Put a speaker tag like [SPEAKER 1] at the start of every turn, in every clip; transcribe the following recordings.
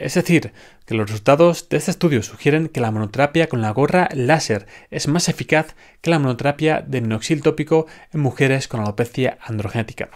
[SPEAKER 1] Es decir, que los resultados de este estudio sugieren que la monoterapia con la gorra láser es más eficaz que la monoterapia de minoxil tópico en mujeres con alopecia androgenética.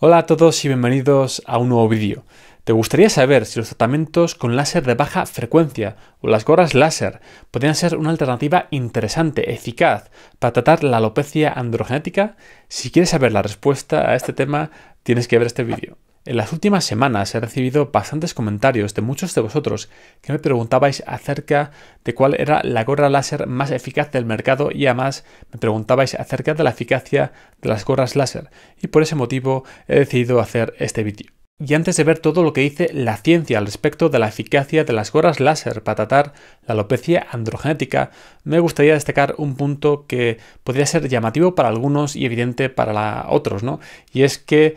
[SPEAKER 1] Hola a todos y bienvenidos a un nuevo vídeo. ¿Te gustaría saber si los tratamientos con láser de baja frecuencia o las gorras láser podrían ser una alternativa interesante, eficaz, para tratar la alopecia androgenética? Si quieres saber la respuesta a este tema, tienes que ver este vídeo. En las últimas semanas he recibido bastantes comentarios de muchos de vosotros que me preguntabais acerca de cuál era la gorra láser más eficaz del mercado y además me preguntabais acerca de la eficacia de las gorras láser y por ese motivo he decidido hacer este vídeo. Y antes de ver todo lo que dice la ciencia al respecto de la eficacia de las gorras láser para tratar la alopecia androgenética, me gustaría destacar un punto que podría ser llamativo para algunos y evidente para otros, ¿no? Y es que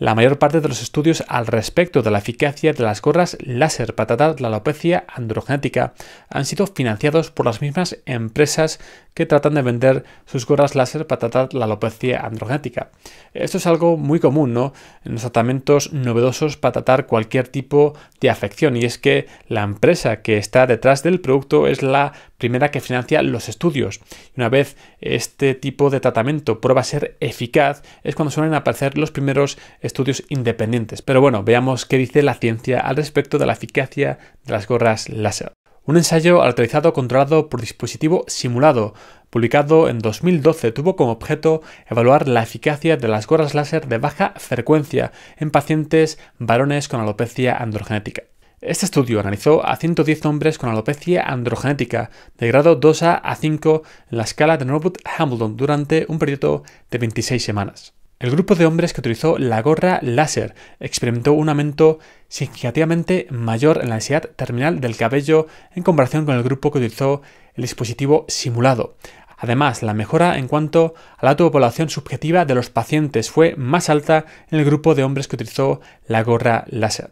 [SPEAKER 1] la mayor parte de los estudios al respecto de la eficacia de las gorras láser para tratar la alopecia androgenética han sido financiados por las mismas empresas que tratan de vender sus gorras láser para tratar la alopecia androgenética. Esto es algo muy común, ¿no? En los tratamientos novedosos para tratar cualquier tipo de afección y es que la empresa que está detrás del producto es la primera que financia los estudios. Una vez este tipo de tratamiento prueba ser eficaz, es cuando suelen aparecer los primeros estudios independientes. Pero bueno, veamos qué dice la ciencia al respecto de la eficacia de las gorras láser. Un ensayo autorizado controlado por dispositivo simulado, publicado en 2012, tuvo como objeto evaluar la eficacia de las gorras láser de baja frecuencia en pacientes varones con alopecia androgenética. Este estudio analizó a 110 hombres con alopecia androgenética de grado 2A a 5 en la escala de Norwood Hamilton durante un periodo de 26 semanas. El grupo de hombres que utilizó la gorra láser experimentó un aumento significativamente mayor en la ansiedad terminal del cabello en comparación con el grupo que utilizó el dispositivo simulado. Además, la mejora en cuanto a la autopoblación subjetiva de los pacientes fue más alta en el grupo de hombres que utilizó la gorra láser.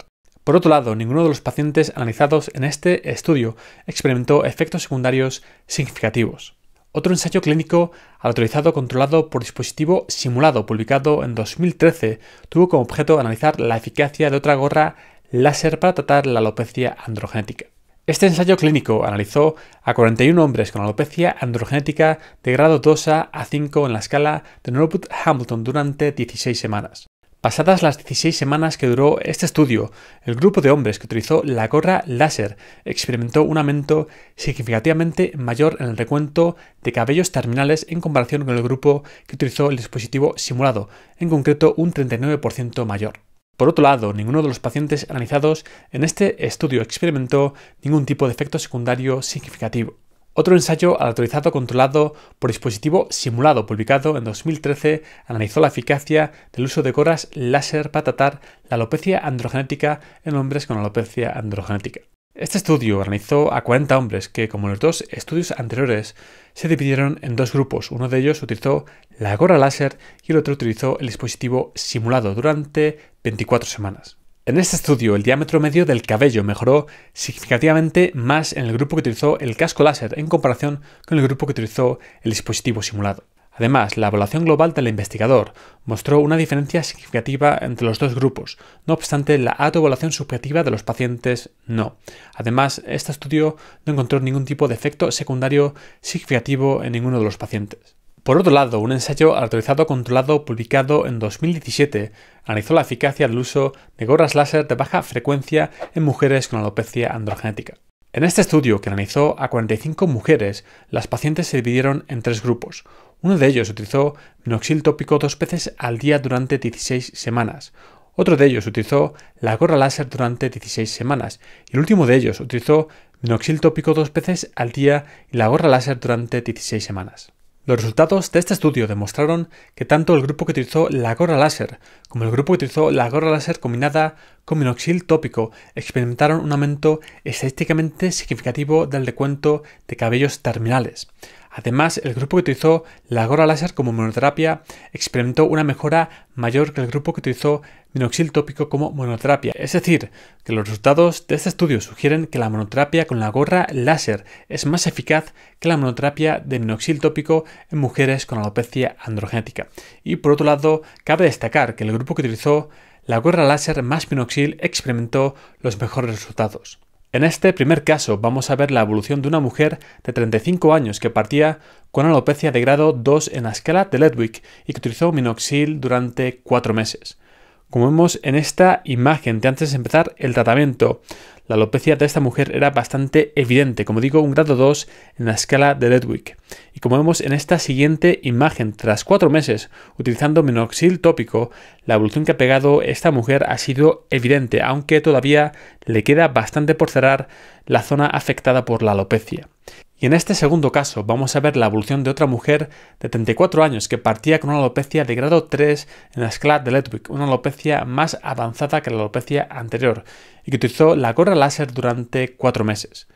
[SPEAKER 1] Por otro lado, ninguno de los pacientes analizados en este estudio experimentó efectos secundarios significativos. Otro ensayo clínico autorizado controlado por dispositivo simulado publicado en 2013 tuvo como objeto analizar la eficacia de otra gorra láser para tratar la alopecia androgenética. Este ensayo clínico analizó a 41 hombres con alopecia androgenética de grado 2A a 5 en la escala de Norwood Hamilton durante 16 semanas. Pasadas las 16 semanas que duró este estudio, el grupo de hombres que utilizó la gorra láser experimentó un aumento significativamente mayor en el recuento de cabellos terminales en comparación con el grupo que utilizó el dispositivo simulado, en concreto un 39% mayor. Por otro lado, ninguno de los pacientes analizados en este estudio experimentó ningún tipo de efecto secundario significativo. Otro ensayo autorizado controlado por dispositivo simulado publicado en 2013 analizó la eficacia del uso de gorras láser para tratar la alopecia androgenética en hombres con alopecia androgenética. Este estudio analizó a 40 hombres que, como en los dos estudios anteriores, se dividieron en dos grupos. Uno de ellos utilizó la gora láser y el otro utilizó el dispositivo simulado durante 24 semanas. En este estudio, el diámetro medio del cabello mejoró significativamente más en el grupo que utilizó el casco láser en comparación con el grupo que utilizó el dispositivo simulado. Además, la evaluación global del investigador mostró una diferencia significativa entre los dos grupos, no obstante la autoevaluación subjetiva de los pacientes no. Además, este estudio no encontró ningún tipo de efecto secundario significativo en ninguno de los pacientes. Por otro lado, un ensayo autorizado controlado publicado en 2017 analizó la eficacia del uso de gorras láser de baja frecuencia en mujeres con alopecia androgenética. En este estudio, que analizó a 45 mujeres, las pacientes se dividieron en tres grupos. Uno de ellos utilizó minoxil tópico dos veces al día durante 16 semanas. Otro de ellos utilizó la gorra láser durante 16 semanas. Y el último de ellos utilizó minoxil tópico dos veces al día y la gorra láser durante 16 semanas. Los resultados de este estudio demostraron que tanto el grupo que utilizó la gorra láser como el grupo que utilizó la gorra láser combinada con minoxil tópico experimentaron un aumento estadísticamente significativo del recuento de cabellos terminales. Además, el grupo que utilizó la gorra láser como monoterapia experimentó una mejora mayor que el grupo que utilizó minoxil tópico como monoterapia. Es decir, que los resultados de este estudio sugieren que la monoterapia con la gorra láser es más eficaz que la monoterapia de minoxil tópico en mujeres con alopecia androgenética. Y por otro lado, cabe destacar que el grupo que utilizó la gorra láser más minoxil experimentó los mejores resultados. En este primer caso vamos a ver la evolución de una mujer de 35 años que partía con alopecia de grado 2 en la escala de Ledwig y que utilizó minoxil durante 4 meses como vemos en esta imagen de antes de empezar el tratamiento. La alopecia de esta mujer era bastante evidente, como digo, un grado 2 en la escala de Ledwig. Y como vemos en esta siguiente imagen, tras cuatro meses utilizando minoxil tópico, la evolución que ha pegado esta mujer ha sido evidente, aunque todavía le queda bastante por cerrar la zona afectada por la alopecia. Y en este segundo caso vamos a ver la evolución de otra mujer de 34 años que partía con una alopecia de grado 3 en la escala de Ledwick, una alopecia más avanzada que la alopecia anterior, y que utilizó la gorra láser durante 4 meses.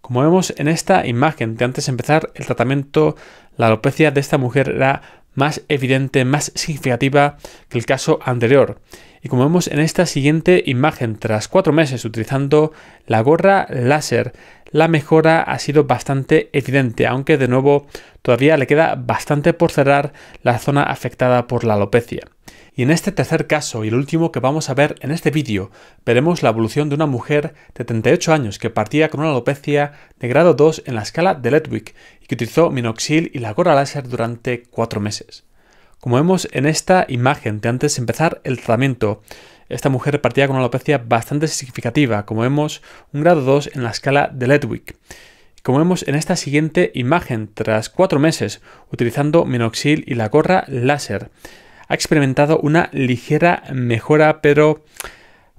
[SPEAKER 1] Como vemos en esta imagen de antes de empezar el tratamiento, la alopecia de esta mujer era más evidente, más significativa que el caso anterior. Y como vemos en esta siguiente imagen, tras 4 meses utilizando la gorra láser, la mejora ha sido bastante evidente, aunque de nuevo todavía le queda bastante por cerrar la zona afectada por la alopecia. Y en este tercer caso y el último que vamos a ver en este vídeo, veremos la evolución de una mujer de 38 años que partía con una alopecia de grado 2 en la escala de Ludwig, y que utilizó minoxil y la gorra láser durante 4 meses. Como vemos en esta imagen de antes de empezar el tratamiento, esta mujer partía con una alopecia bastante significativa, como vemos, un grado 2 en la escala de Ledwig. Como vemos en esta siguiente imagen, tras cuatro meses utilizando minoxil y la gorra láser, ha experimentado una ligera mejora, pero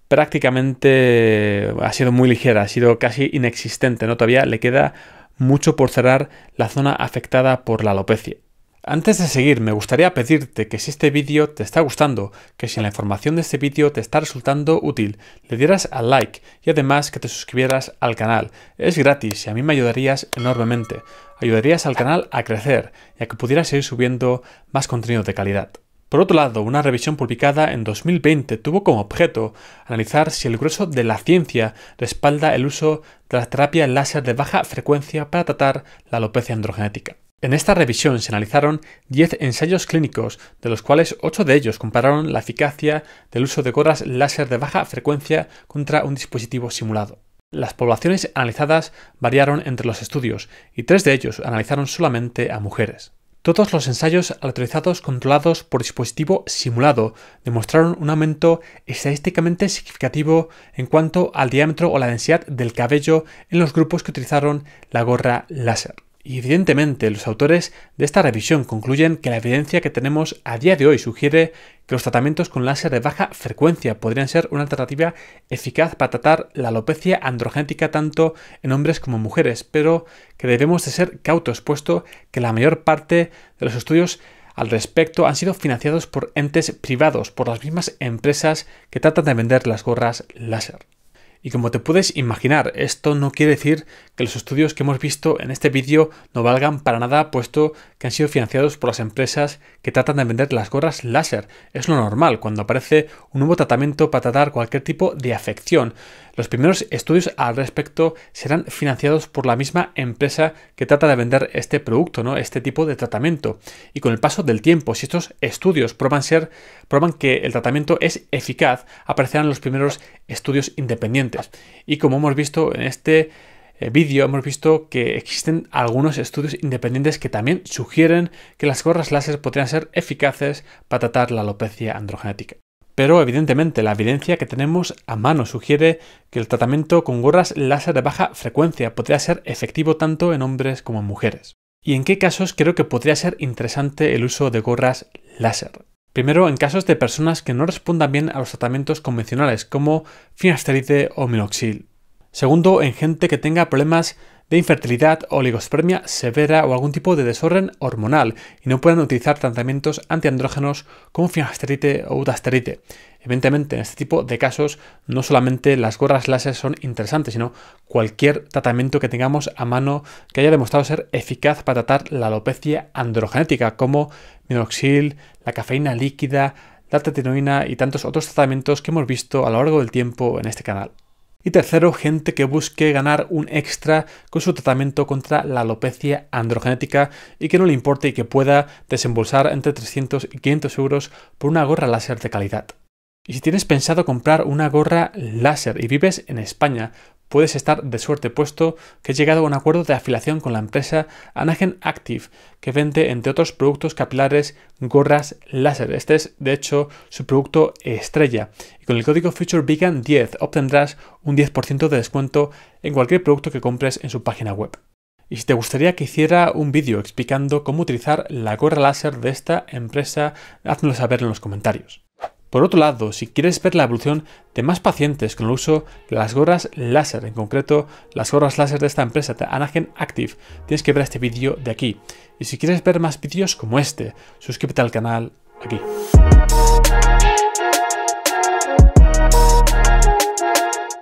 [SPEAKER 1] prácticamente ha sido muy ligera, ha sido casi inexistente, ¿no? Todavía le queda mucho por cerrar la zona afectada por la alopecia. Antes de seguir, me gustaría pedirte que si este vídeo te está gustando, que si la información de este vídeo te está resultando útil, le dieras al like y además que te suscribieras al canal. Es gratis y a mí me ayudarías enormemente. Ayudarías al canal a crecer y a que pudieras seguir subiendo más contenido de calidad. Por otro lado, una revisión publicada en 2020 tuvo como objeto analizar si el grueso de la ciencia respalda el uso de la terapia láser de baja frecuencia para tratar la alopecia androgenética. En esta revisión se analizaron 10 ensayos clínicos, de los cuales 8 de ellos compararon la eficacia del uso de gorras láser de baja frecuencia contra un dispositivo simulado. Las poblaciones analizadas variaron entre los estudios y 3 de ellos analizaron solamente a mujeres. Todos los ensayos autorizados controlados por dispositivo simulado demostraron un aumento estadísticamente significativo en cuanto al diámetro o la densidad del cabello en los grupos que utilizaron la gorra láser. Y evidentemente los autores de esta revisión concluyen que la evidencia que tenemos a día de hoy sugiere que los tratamientos con láser de baja frecuencia podrían ser una alternativa eficaz para tratar la alopecia androgénica tanto en hombres como en mujeres, pero que debemos de ser cautos puesto que la mayor parte de los estudios al respecto han sido financiados por entes privados, por las mismas empresas que tratan de vender las gorras láser. Y como te puedes imaginar, esto no quiere decir que los estudios que hemos visto en este vídeo no valgan para nada puesto que han sido financiados por las empresas que tratan de vender las gorras láser. Es lo normal cuando aparece un nuevo tratamiento para tratar cualquier tipo de afección. Los primeros estudios al respecto serán financiados por la misma empresa que trata de vender este producto, ¿no? este tipo de tratamiento. Y con el paso del tiempo, si estos estudios prueban, ser, prueban que el tratamiento es eficaz, aparecerán los primeros estudios independientes. Y como hemos visto en este eh, vídeo hemos visto que existen algunos estudios independientes que también sugieren que las gorras láser podrían ser eficaces para tratar la alopecia androgenética. Pero evidentemente la evidencia que tenemos a mano sugiere que el tratamiento con gorras láser de baja frecuencia podría ser efectivo tanto en hombres como en mujeres. ¿Y en qué casos creo que podría ser interesante el uso de gorras láser? Primero, en casos de personas que no respondan bien a los tratamientos convencionales como finasteride o minoxidil. Segundo, en gente que tenga problemas de infertilidad, oligospermia severa o algún tipo de desorden hormonal y no puedan utilizar tratamientos antiandrógenos como finasterite o utasterite. Evidentemente, en este tipo de casos, no solamente las gorras láser son interesantes, sino cualquier tratamiento que tengamos a mano que haya demostrado ser eficaz para tratar la alopecia androgenética, como minoxil, la cafeína líquida, la tetinoína y tantos otros tratamientos que hemos visto a lo largo del tiempo en este canal. Y tercero, gente que busque ganar un extra con su tratamiento contra la alopecia androgenética y que no le importe y que pueda desembolsar entre 300 y 500 euros por una gorra láser de calidad. Y si tienes pensado comprar una gorra láser y vives en España puedes estar de suerte puesto que he llegado a un acuerdo de afiliación con la empresa Anagen Active, que vende, entre otros productos capilares, gorras láser. Este es, de hecho, su producto estrella. Y con el código FutureVegan10 obtendrás un 10% de descuento en cualquier producto que compres en su página web. Y si te gustaría que hiciera un vídeo explicando cómo utilizar la gorra láser de esta empresa, házmelo saber en los comentarios. Por otro lado, si quieres ver la evolución de más pacientes con el uso de las gorras láser, en concreto las gorras láser de esta empresa, Anagen Active, tienes que ver este vídeo de aquí. Y si quieres ver más vídeos como este, suscríbete al canal aquí.